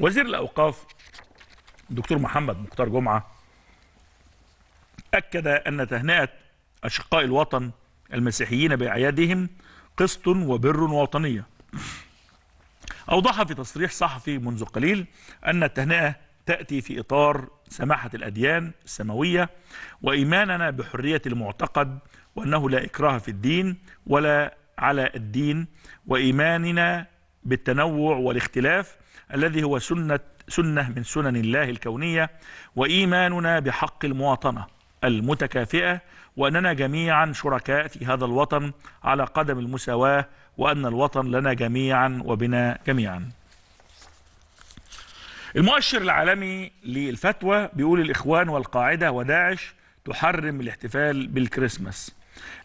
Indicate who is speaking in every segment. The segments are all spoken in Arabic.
Speaker 1: وزير الأوقاف دكتور محمد مختار جمعة أكد أن تهنئة أشقاء الوطن المسيحيين بأعيادهم قسط وبر وطنية أوضح في تصريح صحفي منذ قليل أن التهنئة تأتي في إطار سماحة الأديان السماوية وإيماننا بحرية المعتقد وأنه لا إكراه في الدين ولا على الدين وإيماننا بالتنوع والاختلاف الذي هو سنة, سنة من سنن الله الكونية وإيماننا بحق المواطنة المتكافئة وأننا جميعا شركاء في هذا الوطن على قدم المساواة وأن الوطن لنا جميعا وبنا جميعا المؤشر العالمي للفتوى بيقول الإخوان والقاعدة وداعش تحرم الاحتفال بالكريسماس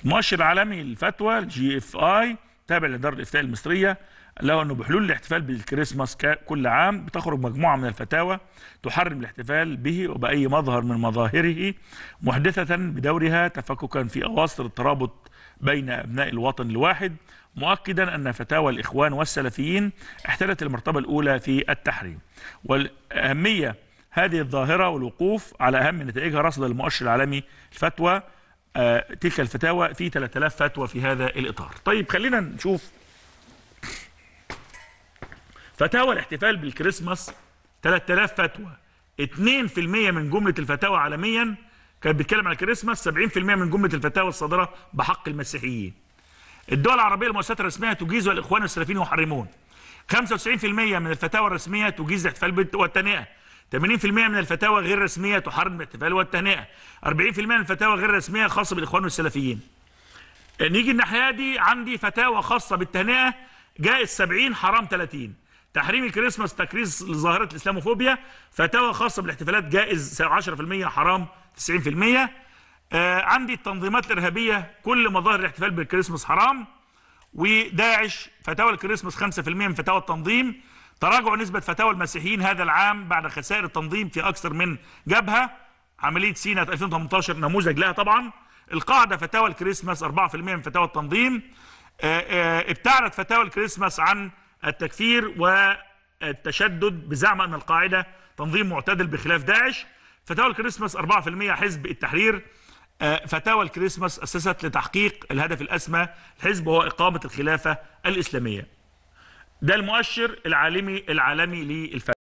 Speaker 1: المؤشر العالمي للفتوى الجي اف اي تابع لدار الافتاء المصريه له انه بحلول الاحتفال بالكريسماس كل عام بتخرج مجموعه من الفتاوى تحرم الاحتفال به وباي مظهر من مظاهره محدثه بدورها تفككا في اواصر الترابط بين ابناء الوطن الواحد مؤكدا ان فتاوى الاخوان والسلفيين احتلت المرتبه الاولى في التحريم والاهميه هذه الظاهره والوقوف على اهم نتائجها رصد المؤشر العالمي الفتوى آه، تلك الفتاوى في 3000 فتوى في هذا الإطار طيب خلينا نشوف فتاوى الاحتفال بالكريسماس 3000 فتوى 2% من جملة الفتاوى عالميا كانت بتتكلم على الكريسماس 70% من جملة الفتاوى الصادرة بحق المسيحيين الدول العربية المؤسسات الرسمية تجيزها الإخوان السلفيين يحرمون 95% من الفتاوى الرسمية تجيز الاحتفال بالتنئة 80% من الفتاوى غير رسمية تحرم الاحتفال والتهنئة 40% من الفتاوى غير رسمية خاصة بالإخوان والسلفيين آه، نيجي الناحية دي عندي فتاوى خاصة بالتهنئة جائز 70 حرام 30 تحريم الكريسماس تكريس لظاهرة الإسلاموفوبيا فتاوى خاصة بالاحتفالات جائز 10% حرام 90% آه عندي التنظيمات الإرهابية كل مظاهر الاحتفال بالكريسماس حرام وداعش فتاوى الكريسماس 5% من فتاوى التنظيم تراجع نسبة فتاوى المسيحيين هذا العام بعد خسائر التنظيم في أكثر من جبهة عملية سينا 2018 نموذج لها طبعا القاعدة فتاوى الكريسماس 4% من فتاوى التنظيم آه، آه، ابتعدت فتاوى الكريسماس عن التكفير والتشدد بزعم أن القاعدة تنظيم معتدل بخلاف داعش فتاوى الكريسماس 4% حزب التحرير آه، فتاوى الكريسماس أسست لتحقيق الهدف الأسمى الحزب هو إقامة الخلافة الإسلامية ده المؤشر العالمي العالمي للفشل